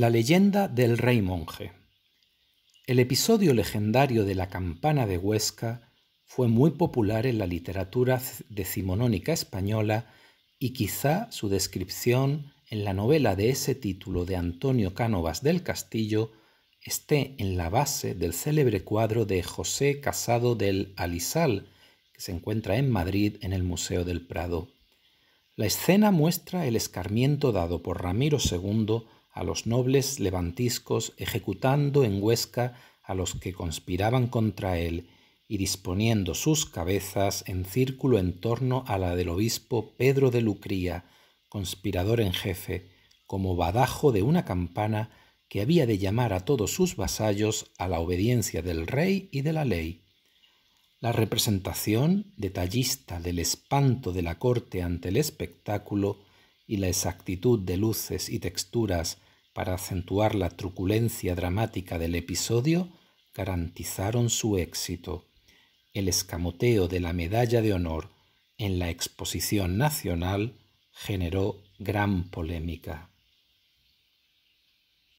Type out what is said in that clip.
La leyenda del rey monje. El episodio legendario de la campana de Huesca fue muy popular en la literatura decimonónica española y quizá su descripción en la novela de ese título de Antonio Cánovas del Castillo esté en la base del célebre cuadro de José Casado del Alisal, que se encuentra en Madrid en el Museo del Prado. La escena muestra el escarmiento dado por Ramiro II a los nobles levantiscos ejecutando en Huesca a los que conspiraban contra él y disponiendo sus cabezas en círculo en torno a la del obispo Pedro de Lucría, conspirador en jefe, como badajo de una campana que había de llamar a todos sus vasallos a la obediencia del rey y de la ley. La representación, detallista del espanto de la corte ante el espectáculo, y la exactitud de luces y texturas para acentuar la truculencia dramática del episodio garantizaron su éxito. El escamoteo de la Medalla de Honor en la Exposición Nacional generó gran polémica.